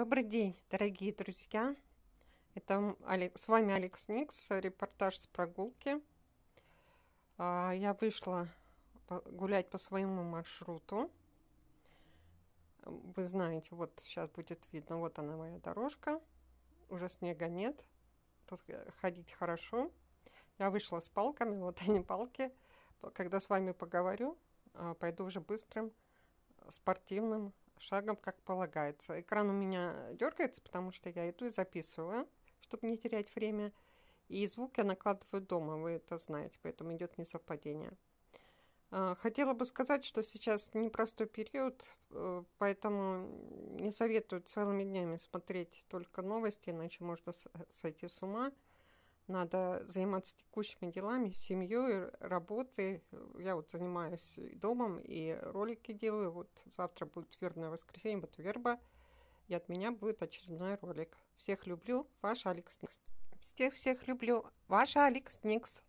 Добрый день, дорогие друзья! Это Алекс, с вами Алекс Никс, репортаж с прогулки. А, я вышла гулять по своему маршруту. Вы знаете, вот сейчас будет видно, вот она моя дорожка. Уже снега нет, тут э, ходить хорошо. Я вышла с палками, вот они палки. Когда с вами поговорю, а, пойду уже быстрым спортивным шагом, как полагается. Экран у меня дергается, потому что я иду и записываю, чтобы не терять время. И звук я накладываю дома, вы это знаете, поэтому идет несовпадение. А, хотела бы сказать, что сейчас непростой период, э, поэтому не советую целыми днями смотреть только новости, иначе можно э, сойти с ума надо заниматься текущими делами, семьей, работой. Я вот занимаюсь домом и ролики делаю. Вот завтра будет вербное воскресенье, будет верба. И от меня будет очередной ролик. Всех люблю. Ваш Алекс Никс. Всех-всех люблю. Ваш Алекс Никс.